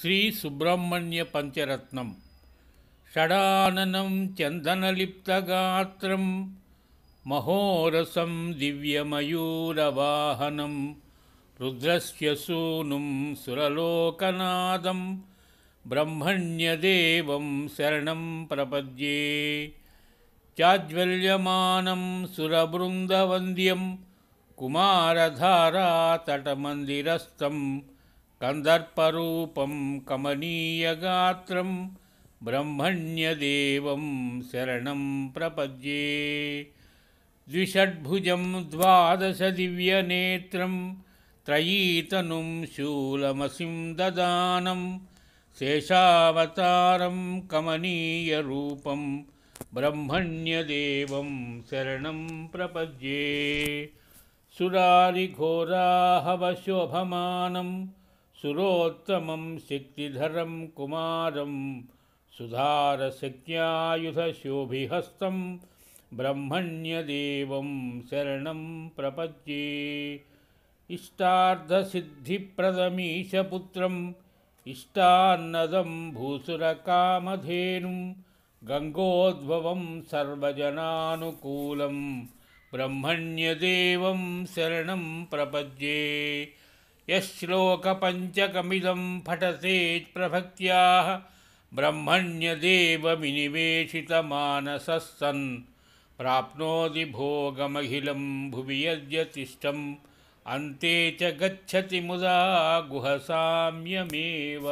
श्रीसुब्रह्मण्यपञ्चरत्नं षडाननं चन्दनलिप्तगात्रं महोरसं दिव्यमयूरवाहनं रुद्रस्य सूनुं सुरलोकनादं ब्रह्मण्यदेवं शरणं प्रपद्ये चाज्वल्यमानं सुरबृन्दवन्द्यं कुमारधारातटमन्दिरस्थम् कन्दर्परूपं कमनीयगात्रं ब्रह्मण्यदेवं शरणं प्रपद्ये द्विषड्भुजं द्वादशदिव्यनेत्रं त्रयीतनुं शूलमसिं ददानं शेषावतारं कमनीयरूपं ब्रह्मण्यदेवं शरणं प्रपद्ये सुरारिघोराहवशोभमानं सुरोत्तमं शक्तिधरं कुमारं सुधारशज्ञायुधशोभिहस्तं ब्रह्मण्यदेवं शरणं प्रपद्ये इष्टार्धसिद्धिप्रदमीशपुत्रम् इष्टान्नदं भूसुरकामधेनुं गङ्गोद्भवं सर्वजनानुकूलं ब्रह्मण्यदेवं शरणं प्रपद्ये यश्लोकपञ्चकमिदं फटसेत्प्रभक्त्याः ब्रह्मण्यदेवविनिवेशितमानसः सन् प्राप्नोति भोगमखिलं भुवि यद्य तिष्ठम् अन्ते च गच्छति मुदा गुहसाम्यमेव